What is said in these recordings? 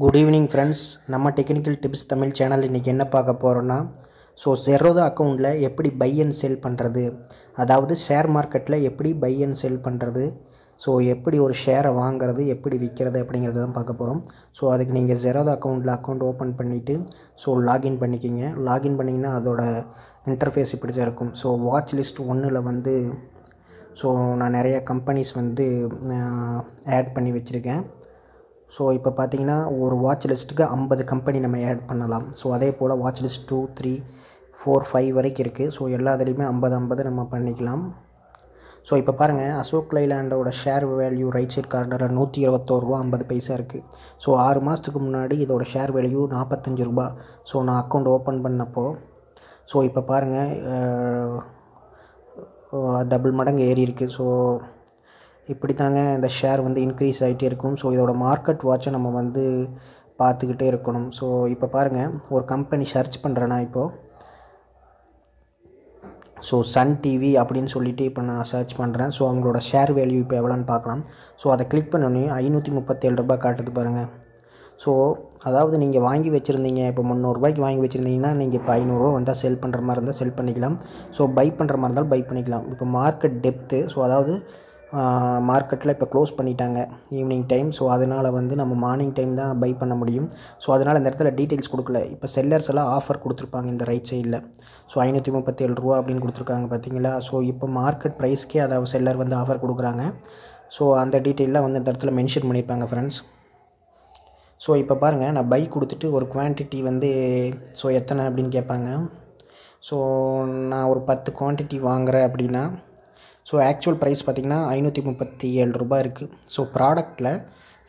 good evening friends நம்ம technical tips Tamil channel இன்றைக்கி என்ன பார்க்க போகிறோன்னா ஸோ ஜெரோதா அக்கௌண்ட்டில் எப்படி பை அண்ட் செல் பண்ணுறது அதாவது ஷேர் மார்க்கெட்டில் எப்படி பை அண்ட் செல் பண்ணுறது ஸோ எப்படி ஒரு ஷேரை வாங்குறது எப்படி விற்கிறது அப்படிங்கிறது தான் பார்க்க போகிறோம் ஸோ அதுக்கு நீங்கள் ஜெரோதா அக்கௌண்ட்டில் அக்கௌண்ட் ஓப்பன் பண்ணிவிட்டு ஸோ லாகின் பண்ணிக்கிங்க லாகின் பண்ணிங்கன்னா அதோட இன்டர்ஃபேஸ் இப்படி தான் இருக்கும் ஸோ வாட்ச் லிஸ்ட் ஒன்றில் வந்து ஸோ நான் நிறைய கம்பெனிஸ் வந்து ஆட் பண்ணி வச்சுருக்கேன் ஸோ இப்போ பார்த்தீங்கன்னா ஒரு வாட்ச் லிஸ்ட்டுக்கு ஐம்பது கம்பெனி நம்ம ஆட் பண்ணலாம் ஸோ அதே போல் watch list two three four five வரைக்கும் இருக்குது ஸோ எல்லாத்துலேயுமே ஐம்பது ஐம்பது நம்ம பண்ணிக்கலாம் ஸோ இப்போ பாருங்கள் அசோக் லைலாண்டோட ஷேர் வேல்யூ ரைட் சைட் கார்டரில் நூற்றி இருபத்தோரு ரூபா ஐம்பது பைசா இருக்குது ஸோ ஆறு மாதத்துக்கு முன்னாடி இதோட ஷேர் வேல்யூ நாற்பத்தஞ்சு ரூபா ஸோ நான் அக்கௌண்ட் ஓப்பன் பண்ணப்போ ஸோ இப்போ பாருங்கள் டபுள் மடங்கு ஏறி இருக்குது ஸோ இப்படி தாங்க இந்த ஷேர் வந்து இன்க்ரீஸ் ஆகிட்டே இருக்கும் ஸோ இதோட மார்க்கெட் வாட்சை நம்ம வந்து பார்த்துக்கிட்டே இருக்கணும் ஸோ இப்போ பாருங்கள் ஒரு கம்பெனி சர்ச் பண்ணுறேன்னா இப்போது ஸோ சன் டிவி அப்படின்னு சொல்லிவிட்டு இப்போ நான் சர்ச் பண்ணுறேன் ஸோ அவங்களோட ஷேர் வேல்யூ இப்போ எவ்வளோன்னு பார்க்கலாம் ஸோ அதை கிளிக் பண்ணோடனே ஐநூற்றி முப்பத்தேழு ரூபா காட்டுது பாருங்கள் ஸோ அதாவது நீங்கள் வாங்கி வச்சுருந்தீங்க இப்போ முந்நூறுரூபாய்க்கு வாங்கி வச்சுருந்தீங்கன்னா நீங்கள் இப்போ ஐநூறுரூவா வந்தால் செல் பண்ணுற மாதிரி இருந்தால் செல் பண்ணிக்கலாம் ஸோ பை பண்ணுற மாதிரி இருந்தாலும் பை பண்ணிக்கலாம் இப்போ மார்க்கெட் டெப்த்து ஸோ அதாவது மார்க்கெட்டில் இப்போ க்ளோஸ் பண்ணிட்டாங்க ஈவினிங் டைம் ஸோ அதனால் வந்து நம்ம மார்னிங் டைம் தான் பை பண்ண முடியும் ஸோ அதனால் இந்த இடத்துல டீட்டெயில்ஸ் கொடுக்கல இப்போ செல்லர்ஸ் எல்லாம் ஆஃபர் கொடுத்துருப்பாங்க இந்த ரைட் சைடில் ஸோ ஐநூற்றி முப்பத்தேழு ரூபா அப்படின்னு கொடுத்துருக்காங்க பார்த்தீங்களா ஸோ இப்போ மார்க்கெட் ப்ரைஸ்க்கே அதை செல்லர் வந்து ஆஃபர் கொடுக்குறாங்க ஸோ அந்த டீட்டெயிலாம் வந்து இந்த இடத்துல மென்ஷன் பண்ணியிருப்பாங்க ஃப்ரெண்ட்ஸ் ஸோ இப்போ பாருங்கள் நான் பை கொடுத்துட்டு ஒரு குவான்டிட்டி வந்து ஸோ எத்தனை அப்படின்னு கேட்பாங்க ஸோ நான் ஒரு பத்து குவான்டிட்டி வாங்குகிறேன் அப்படின்னா ஸோ ஆக்சுவல் ப்ரைஸ் பார்த்திங்கன்னா ஐநூற்றி முப்பத்தி ஏழு ரூபாய் இருக்குது ஸோ ப்ராடக்ட்டில்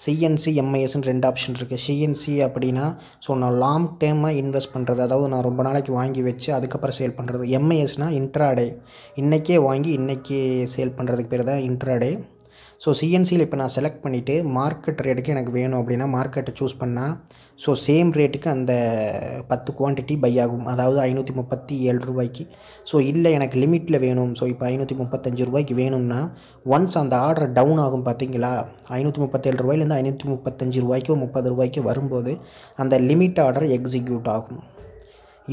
சிஎன்சி எம்ஐஎஸ்ன்னு ரெண்டு ஆப்ஷன் இருக்குது சிஎன்சி அப்படின்னா ஸோ நான் லாங் டேர்மாக இன்வெஸ்ட் பண்ணுறது அதாவது நான் ரொம்ப நாளைக்கு வாங்கி வச்சு அதுக்கப்புறம் சேல் பண்ணுறது எம்ஐஎஸ்னால் இன்ட்ராடே இன்றைக்கே வாங்கி இன்றைக்கி சேல் பண்ணுறதுக்கு பேர் தான் இன்ட்ராடே ஸோ சிஎன்சியில் இப்போ நான் செலக்ட் பண்ணிவிட்டு மார்க்கெட் ரேட்டுக்கு எனக்கு வேணும் அப்படின்னா மார்க்கெட்டை சூஸ் பண்ணால் ஸோ சேம் ரேட்டுக்கு அந்த பத்து குவான்டிட்டி பை ஆகும் அதாவது ஐநூற்றி முப்பத்தி ஏழு ரூபாய்க்கு ஸோ இல்லை எனக்கு லிமிட்டில் வேணும் ஸோ இப்போ ஐநூற்றி முப்பத்தஞ்சு ரூபாய்க்கு வேணும்னா ஒன்ஸ் அந்த ஆர்டர் டவுன் ஆகும் பார்த்தீங்களா ஐநூற்றி முப்பத்தேழு ரூபாயிலேருந்து ஐநூற்றி முப்பத்தஞ்சு ரூபாய்க்கோ முப்பது ரூபாய்க்கோ வரும்போது அந்த லிமிட் ஆர்டர் எக்ஸிக்யூட் ஆகும்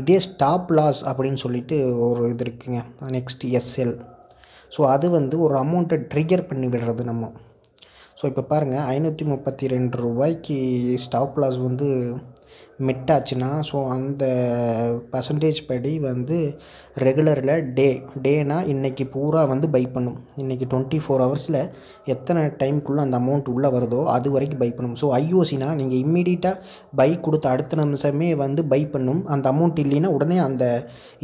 இதே ஸ்டாப் லாஸ் அப்படின்னு சொல்லிட்டு ஒரு இது இருக்குங்க நெக்ஸ்ட் எஸ்எல் ஸோ அது வந்து ஒரு அமௌண்ட்டை ட்ரிகர் பண்ணி விடுறது நம்ம ஸோ இப்போ பாருங்கள் ஐநூற்றி முப்பத்தி ரெண்டு ரூபாய்க்கு ஸ்டாப் லாஸ் வந்து மிட்டாச்சுன்னா ஸோ அந்த பர்சன்டேஜ் படி வந்து ரெகுலரில் டே டேனால் இன்றைக்கி பூரா வந்து பை பண்ணும் இன்றைக்கி டுவெண்ட்டி ஃபோர் ஹவர்ஸில் எத்தனை டைம்குள்ளே அந்த அமௌண்ட் உள்ளே வருதோ அது வரைக்கும் பை பண்ணும் ஸோ ஐஓசினால் நீங்கள் இம்மிடியட்டாக பை கொடுத்த அடுத்த நிமிஷமே வந்து பை பண்ணும் அந்த அமௌண்ட் இல்லைன்னா உடனே அந்த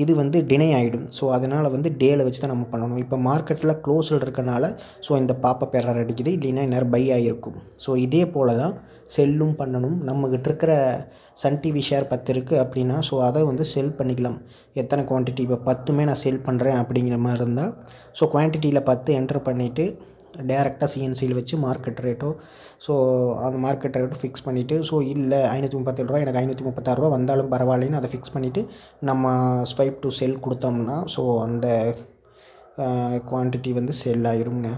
இது வந்து டினே ஆகிடும் ஸோ அதனால் வந்து டேல வச்சு தான் நம்ம பண்ணணும் இப்போ மார்க்கெட்டில் க்ளோஸில் இருக்கனால ஸோ இந்த பாப்பா பேரர் அடிக்குது இல்லைன்னா நேரம் பை ஆகிருக்கும் ஸோ இதே போல் தான் செல்லும் பண்ணணும் நம்மக்கிட்ட இருக்கிற சன் டிவி ஷேர் பத்து இருக்குது அப்படின்னா ஸோ அதை வந்து செல் பண்ணிக்கலாம் எத்தனை குவான்டிட்டி இப்போ பத்துமே நான் செல் பண்ணுறேன் அப்படிங்கிற மாதிரி இருந்தால் ஸோ குவான்டிட்டியில் பத்து என்ட்ரு பண்ணிவிட்டு டேரெக்டாக சிஎன்சியில் வச்சு மார்க்கெட் ரேட்டோ ஸோ அந்த மார்க்கெட் ரேட்டோ ஃபிக்ஸ் பண்ணிவிட்டு ஸோ இல்லை ஐநூற்றி முப்பத்தேழு ரூபா எனக்கு ஐநூற்றி ரூபா வந்தாலும் பரவாயில்லைன்னு அதை ஃபிக்ஸ் பண்ணிவிட்டு நம்ம ஸ்வைப் டு செல் கொடுத்தோம்னா ஸோ அந்த குவான்டிட்டி வந்து செல் ஆயிருங்க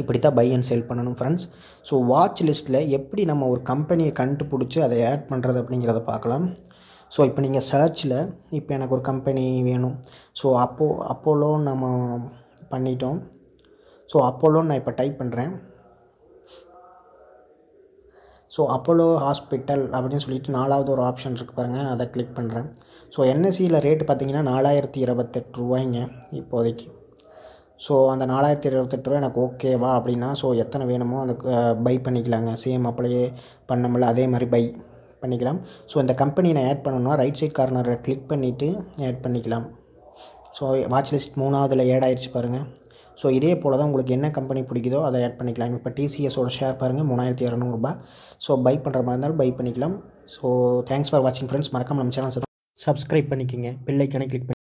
இப்படி தான் பை அண்ட் சேல் பண்ணணும் ஃப்ரெண்ட்ஸ் ஸோ வாட்ச் லிஸ்ட்டில் எப்படி நம்ம ஒரு கம்பெனியை கண்டுபிடிச்சி அதை ஆட் பண்ணுறது அப்படிங்கிறத பார்க்கலாம் ஸோ இப்போ நீங்கள் சர்ச்சில் இப்போ எனக்கு ஒரு கம்பெனி வேணும் ஸோ அப்போ அப்போலோ நம்ம பண்ணிட்டோம் ஸோ அப்போலோ நான் இப்போ டைப் பண்ணுறேன் ஸோ அப்போலோ ஹாஸ்பிட்டல் அப்படின்னு சொல்லிட்டு நாலாவது ஒரு ஆப்ஷன் இருக்குது பாருங்கள் அதை கிளிக் பண்ணுறேன் ஸோ என்எஸ்சியில் ரேட்டு பார்த்தீங்கன்னா நாலாயிரத்தி இருபத்தெட்டு ரூபாய்ங்க இப்போதைக்கு ஸோ அந்த நாலாயிரத்தி இருபத்தெட்டு ரூபா எனக்கு ஓகேவா அப்படின்னா ஸோ எத்தனை வேணுமோ அந்த பை பண்ணிக்கலாங்க சேம் அப்படியே பண்ணோம்ல அதே மாதிரி பை பண்ணிக்கலாம் ஸோ இந்த கம்பெனி நான் ஆட் பண்ணணும்னா ரைட் சைட் கார்னரை கிளிக் பண்ணிவிட்டு ஆட் பண்ணிக்கலாம் ஸோ வாட்ச் லிஸ்ட் மூணாவதில் ஆட் ஆயிடுச்சு பாருங்கள் ஸோ இதே போல் தான் உங்களுக்கு என்ன கம்பெனி பிடிக்குதோ அதை ஆட் பண்ணிக்கலாம் இப்போ டிசிஎஸோட ஷேர் பாருங்கள் மூணாயிரத்தி இரநூறுபா ஸோ பை பண்ணுற மாதிரி இருந்தாலும் பை பண்ணிக்கலாம் ஸோ தேங்க்ஸ் ஃபார் வாட்சிங் ஃப்ரெண்ட்ஸ் மறக்காமல் நம்ம சேனல் சப்ஸ்கிரைப் பண்ணிக்கோங்க பில்லைக்கான கிளிக் பண்ணி